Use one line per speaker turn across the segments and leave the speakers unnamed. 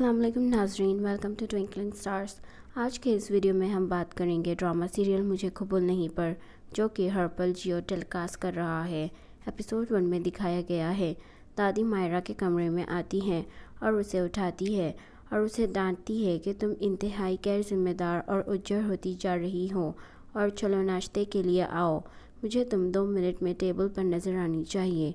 अल्लाम नाजरीन welcome to twinkling stars आज के इस वीडियो में हम बात करेंगे ड्रामा सीरियल मुझे कबूल नहीं पर जो कि हर्पल जियो टेलीकास्ट कर रहा है एपिसोड वन में दिखाया गया है दादी मायरा के कमरे में आती हैं और उसे उठाती है और उसे डांटती है कि तुम इंतहाई गैर जिम्मेदार और उज्जर होती जा रही हो और चलो नाश्ते के लिए आओ मुझे तुम दो मिनट में टेबल पर नज़र आनी चाहिए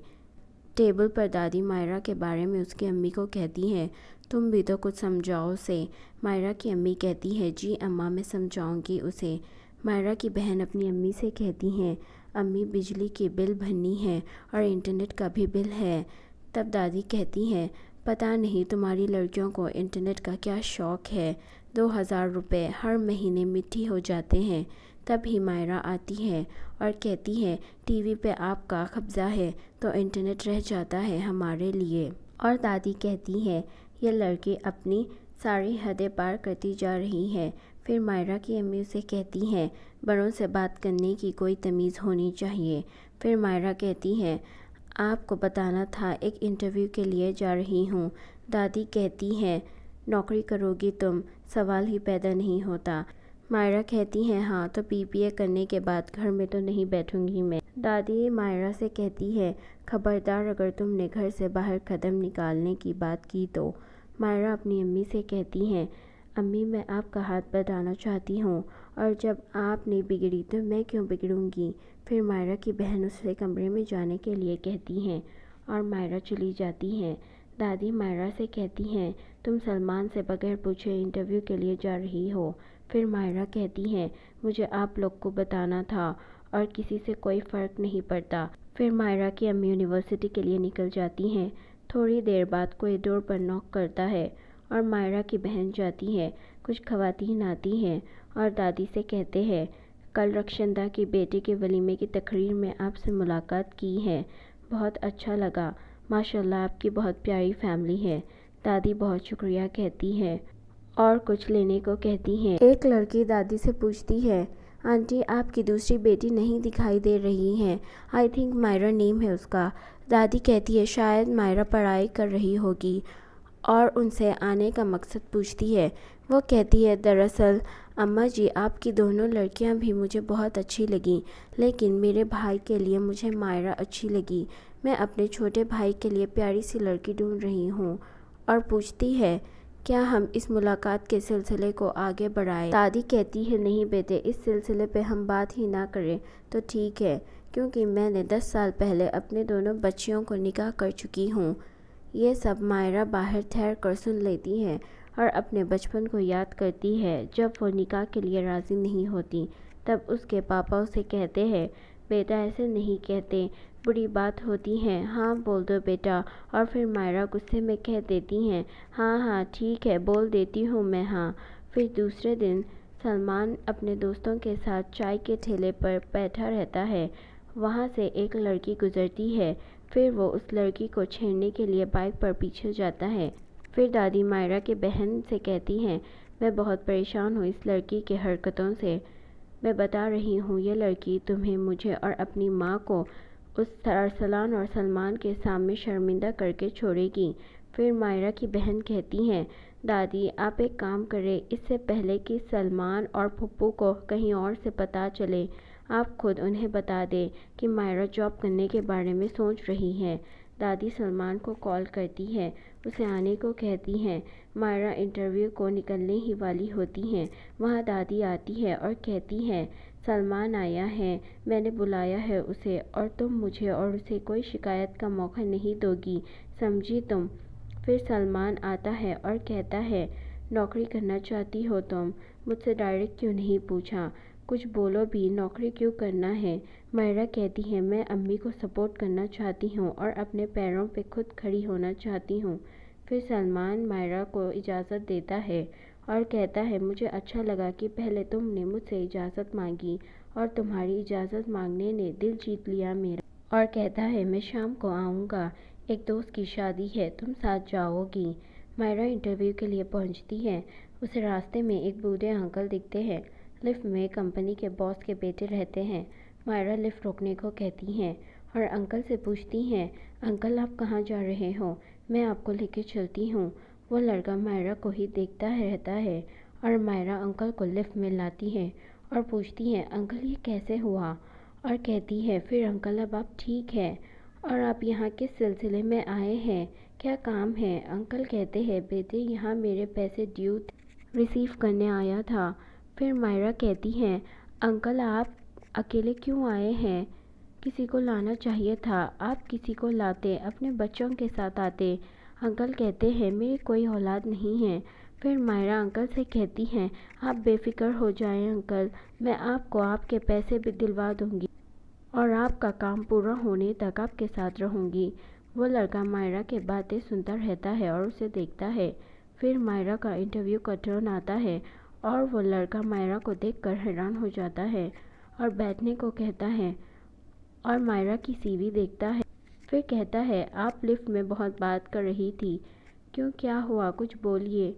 टेबल पर दादी मायरा के बारे में उसकी अम्मी को कहती हैं तुम भी तो कुछ समझाओ से मायरा की अम्मी कहती है जी अम्मा मैं समझाऊंगी उसे मायरा की बहन अपनी अम्मी से कहती हैं अम्मी बिजली के बिल भरनी है और इंटरनेट का भी बिल है तब दादी कहती हैं पता नहीं तुम्हारी लड़कियों को इंटरनेट का क्या शौक़ है दो हज़ार रुपये हर महीने मिट्टी हो जाते हैं तब ही मायरा आती है और कहती है टीवी पे आपका कब्ज़ा है तो इंटरनेट रह जाता है हमारे लिए और दादी कहती है यह लड़की अपनी सारी हदें पार करती जा रही है फिर मायरा की अम्मी उसे कहती हैं बड़ों से बात करने की कोई तमीज़ होनी चाहिए फिर मायरा कहती हैं आपको बताना था एक इंटरव्यू के लिए जा रही हूँ दादी कहती हैं नौकरी करोगी तुम सवाल ही पैदा नहीं होता मायरा कहती हैं हाँ तो पीपीए करने के बाद घर में तो नहीं बैठूंगी मैं दादी मायरा से कहती है खबरदार अगर तुमने घर से बाहर कदम निकालने की बात की तो मायरा अपनी अम्मी से कहती हैं अम्मी मैं आपका हाथ बताना चाहती हूँ और जब आप नहीं बिगड़ी तो मैं क्यों बिगड़ूँगी फिर मायरा की बहन उससे कमरे में जाने के लिए कहती हैं और मायरा चली जाती हैं दादी मायरा से कहती हैं तुम सलमान से बगैर पूछे इंटरव्यू के लिए जा रही हो फिर मायरा कहती हैं मुझे आप लोग को बताना था और किसी से कोई फ़र्क नहीं पड़ता फिर मायरा की अम्मी यूनिवर्सिटी के लिए निकल जाती हैं थोड़ी देर बाद कोई डोर पर नॉक करता है और मायरा की बहन जाती है कुछ खवतिन आती हैं और दादी से कहते हैं कल रक्षंदा की बेटे के वलीमे की तकरीर में आपसे मुलाकात की है बहुत अच्छा लगा माशाल्लाह आपकी बहुत प्यारी फैमिली है दादी बहुत शुक्रिया कहती हैं और कुछ लेने को कहती हैं एक लड़की दादी से पूछती है आंटी आपकी दूसरी बेटी नहीं दिखाई दे रही है आई थिंक मायरा नेम है उसका दादी कहती है शायद मायरा पढ़ाई कर रही होगी और उनसे आने का मकसद पूछती है वो कहती है दरअसल अम्मा जी आपकी दोनों लड़कियां भी मुझे बहुत अच्छी लगीं लेकिन मेरे भाई के लिए मुझे मायरा अच्छी लगी मैं अपने छोटे भाई के लिए प्यारी सी लड़की ढूंढ रही हूँ और पूछती है क्या हम इस मुलाकात के सिलसिले को आगे बढ़ाएं दादी कहती है नहीं बेटे इस सिलसिले पे हम बात ही ना करें तो ठीक है क्योंकि मैंने दस साल पहले अपने दोनों बच्चियों को निकाह कर चुकी हूँ ये सब मायरा बाहर ठहर कर सुन लेती हैं और अपने बचपन को याद करती है जब वो निकाह के लिए राज़ी नहीं होती तब उसके पापा उसे कहते हैं बेटा ऐसे नहीं कहते बुरी बात होती है हाँ बोल दो बेटा और फिर मायरा गुस्से में कह देती हैं हाँ हाँ ठीक है बोल देती हूँ मैं हाँ फिर दूसरे दिन सलमान अपने दोस्तों के साथ चाय के ठेले पर बैठा रहता है वहाँ से एक लड़की गुजरती है फिर वो उस लड़की को छेड़ने के लिए बाइक पर पीछे जाता है फिर दादी मायरा के बहन से कहती हैं मैं बहुत परेशान हूँ इस लड़की के हरकतों से मैं बता रही हूँ ये लड़की तुम्हें मुझे और अपनी माँ को उस अरसलान और सलमान के सामने शर्मिंदा करके छोड़ेगी फिर मायरा की बहन कहती हैं दादी आप एक काम करें इससे पहले कि सलमान और पप्पू को कहीं और से पता चले आप खुद उन्हें बता दें कि मायरा जॉब करने के बारे में सोच रही है दादी सलमान को कॉल करती है उसे आने को कहती हैं मायरा इंटरव्यू को निकलने ही वाली होती हैं वहाँ दादी आती है और कहती है सलमान आया है मैंने बुलाया है उसे और तुम मुझे और उसे कोई शिकायत का मौका नहीं दोगी समझी तुम फिर सलमान आता है और कहता है नौकरी करना चाहती हो तुम मुझसे डायरेक्ट क्यों नहीं पूछा कुछ बोलो भी नौकरी क्यों करना है मायरा कहती है मैं अम्मी को सपोर्ट करना चाहती हूँ और अपने पैरों पे खुद खड़ी होना चाहती हूँ फिर सलमान मायरा को इजाज़त देता है और कहता है मुझे अच्छा लगा कि पहले तुमने मुझसे इजाज़त मांगी और तुम्हारी इजाज़त मांगने ने दिल जीत लिया मेरा और कहता है मैं शाम को आऊँगा एक दोस्त की शादी है तुम साथ जाओगी मायरा इंटरव्यू के लिए पहुँचती है उसे रास्ते में एक बूढ़े अंकल दिखते हैं लिफ्ट में कंपनी के बॉस के बेटे रहते हैं मायरा लिफ्ट रोकने को कहती हैं और अंकल से पूछती हैं अंकल आप कहाँ जा रहे हो मैं आपको लेके चलती हूँ वो लड़का मायरा को ही देखता रहता है और मायरा अंकल को लिफ्ट में लाती है और पूछती है अंकल ये कैसे हुआ और कहती है फिर अंकल अब आप ठीक है और आप यहाँ किस सिलसिले में आए हैं क्या काम है अंकल कहते हैं बेटे यहाँ मेरे पैसे ड्यू रिसीव करने आया था फिर मायरा कहती हैं अंकल आप अकेले क्यों आए हैं किसी को लाना चाहिए था आप किसी को लाते अपने बच्चों के साथ आते अंकल कहते हैं मेरी कोई औलाद नहीं है फिर मायरा अंकल से कहती हैं आप बेफिक्र हो जाएं अंकल मैं आपको आपके पैसे भी दिलवा दूंगी और आपका काम पूरा होने तक आपके साथ रहूंगी वो लड़का मायरा के बातें सुनता रहता है और उसे देखता है फिर मायरा का इंटरव्यू का टर्न आता है और वो लड़का मायरा को देखकर हैरान हो जाता है और बैठने को कहता है और मायरा की सीवी देखता है फिर कहता है आप लिफ्ट में बहुत बात कर रही थी क्यों क्या हुआ कुछ बोलिए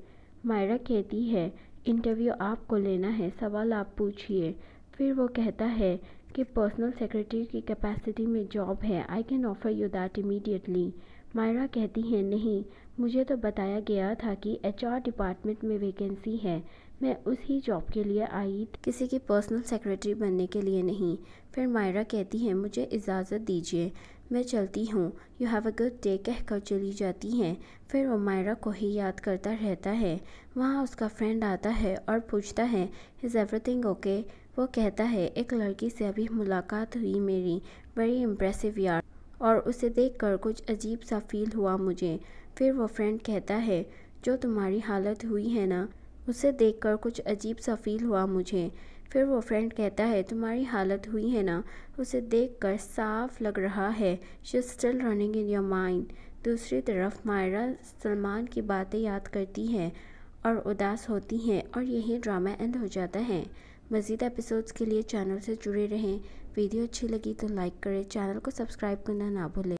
मायरा कहती है इंटरव्यू आपको लेना है सवाल आप पूछिए फिर वो कहता है कि पर्सनल सेक्रेटरी की कैपेसिटी में जॉब है I can offer you that immediately Myra कहती है नहीं मुझे तो बताया गया था कि एचआर डिपार्टमेंट में वैकेंसी है मैं उस ही जॉब के लिए आई किसी की पर्सनल सेक्रेटरी बनने के लिए नहीं फिर मायरा कहती है मुझे इजाज़त दीजिए मैं चलती हूँ you have a good day कह कर चली जाती हैं फिर वो मायरा को ही याद करता रहता है वहाँ उसका फ्रेंड आता है और पूछता है इज़ एवरीथिंग ओके वो कहता है एक लड़की से अभी मुलाकात हुई मेरी वेरी इम्प्रेसिव यार और उसे देखकर कुछ अजीब सा फील हुआ मुझे फिर वो फ्रेंड कहता है जो तुम्हारी हालत हुई है ना उसे देखकर कुछ अजीब सा फील हुआ मुझे फिर वो फ्रेंड कहता है तुम्हारी हालत हुई है ना उसे देखकर साफ लग रहा है she still running in your mind दूसरी तरफ मायरा सलमान की बातें याद करती है और उदास होती हैं और यही ड्रामा एंड हो जाता है मज़ीद एपिसोड्स के लिए चैनल से जुड़े रहें वीडियो अच्छी लगी तो लाइक करें चैनल को सब्सक्राइब करना ना भूलें